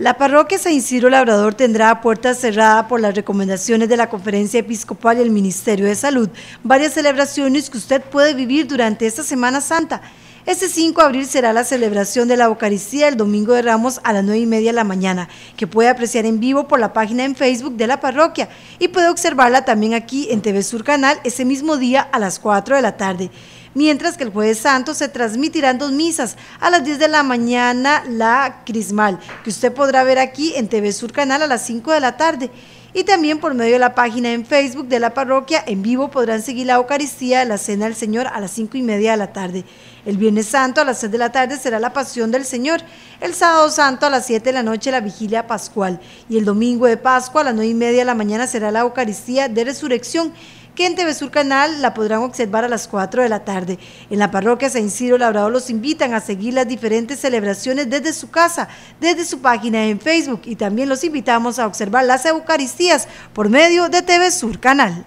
La parroquia San Isidro Labrador tendrá puertas cerradas por las recomendaciones de la Conferencia Episcopal y el Ministerio de Salud varias celebraciones que usted puede vivir durante esta Semana Santa. Este 5 de abril será la celebración de la Eucaristía el Domingo de Ramos a las 9 y media de la mañana, que puede apreciar en vivo por la página en Facebook de la parroquia y puede observarla también aquí en TV Sur Canal ese mismo día a las 4 de la tarde mientras que el jueves santo se transmitirán dos misas a las 10 de la mañana la Crismal, que usted podrá ver aquí en TV Sur Canal a las 5 de la tarde. Y también por medio de la página en Facebook de la parroquia, en vivo podrán seguir la Eucaristía de la Cena del Señor a las 5 y media de la tarde. El Viernes Santo a las 6 de la tarde será la Pasión del Señor. El Sábado Santo a las 7 de la noche la Vigilia Pascual. Y el Domingo de Pascua a las 9 y media de la mañana será la Eucaristía de Resurrección que en TV Sur Canal la podrán observar a las 4 de la tarde. En la parroquia San Isidro Labrador los invitan a seguir las diferentes celebraciones desde su casa, desde su página en Facebook y también los invitamos a observar las Eucaristías por medio de TV Sur Canal.